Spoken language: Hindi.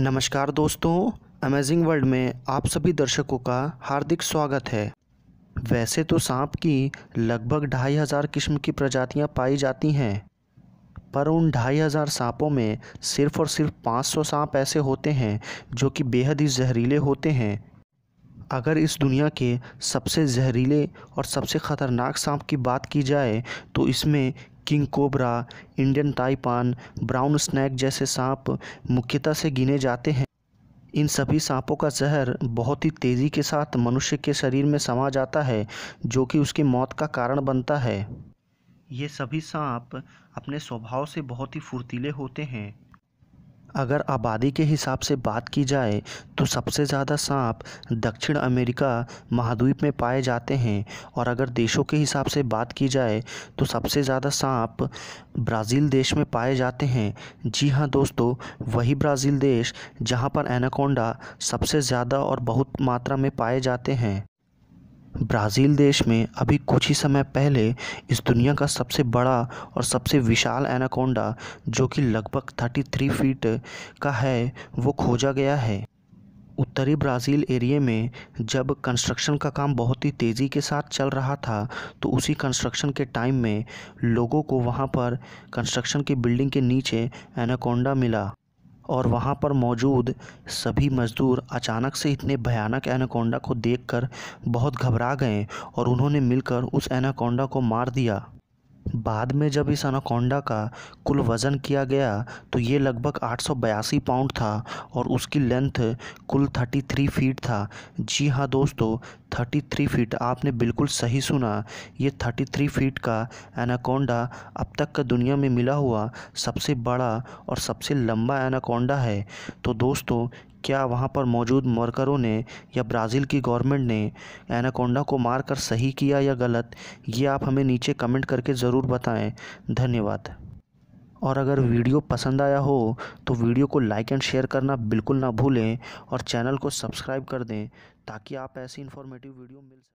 नमस्कार दोस्तों अमेजिंग वर्ल्ड में आप सभी दर्शकों का हार्दिक स्वागत है वैसे तो सांप की लगभग ढाई हज़ार किस्म की प्रजातियां पाई जाती हैं पर उन ढाई हज़ार सांपों में सिर्फ़ और सिर्फ 500 सांप ऐसे होते हैं जो कि बेहद ही जहरीले होते हैं अगर इस दुनिया के सबसे जहरीले और सबसे ख़तरनाक सांप की बात की जाए तो इसमें king cobra Indian taipan brown snake जैसे सांप मुख्यता से गिने जाते हैं इन सभी सांपों का जहर बहुत ही तेज़ी के साथ मनुष्य के शरीर में समा जाता है जो कि उसकी मौत का कारण बनता है ये सभी सांप अपने स्वभाव से बहुत ही फुर्तीले होते हैं अगर आबादी के हिसाब से बात की जाए तो सबसे ज़्यादा सांप दक्षिण अमेरिका महाद्वीप में पाए जाते हैं और अगर देशों के हिसाब से बात की जाए तो सबसे ज़्यादा सांप ब्राज़ील देश में पाए जाते हैं जी हाँ दोस्तों वही ब्राज़ील देश जहाँ पर एनाकोंडा सबसे ज़्यादा और बहुत मात्रा में पाए जाते हैं ब्राज़ील देश में अभी कुछ ही समय पहले इस दुनिया का सबसे बड़ा और सबसे विशाल एनाकोंडा जो कि लगभग 33 फीट का है वो खोजा गया है उत्तरी ब्राज़ील एरिए में जब कंस्ट्रक्शन का काम बहुत ही तेज़ी के साथ चल रहा था तो उसी कंस्ट्रक्शन के टाइम में लोगों को वहाँ पर कंस्ट्रक्शन की बिल्डिंग के नीचे एनाकोंडा मिला और वहाँ पर मौजूद सभी मज़दूर अचानक से इतने भयानक एनाकोंडा को देखकर बहुत घबरा गए और उन्होंने मिलकर उस एनाकोंडा को मार दिया बाद में जब इस अनाकोंडा का कुल वज़न किया गया तो ये लगभग आठ पाउंड था और उसकी लेंथ कुल 33 फीट था जी हाँ दोस्तों 33 फीट आपने बिल्कुल सही सुना ये 33 फीट का एनाकोंडा अब तक का दुनिया में मिला हुआ सबसे बड़ा और सबसे लंबा एनाकोंडा है तो दोस्तों क्या वहाँ पर मौजूद मर्करों ने या ब्राज़ील की गवर्नमेंट ने एनाकोंडा को मार कर सही किया या गलत ये आप हमें नीचे कमेंट करके ज़रूर बताएं धन्यवाद और अगर वीडियो पसंद आया हो तो वीडियो को लाइक एंड शेयर करना बिल्कुल ना भूलें और चैनल को सब्सक्राइब कर दें ताकि आप ऐसी इन्फॉर्मेटिव वीडियो मिल सकें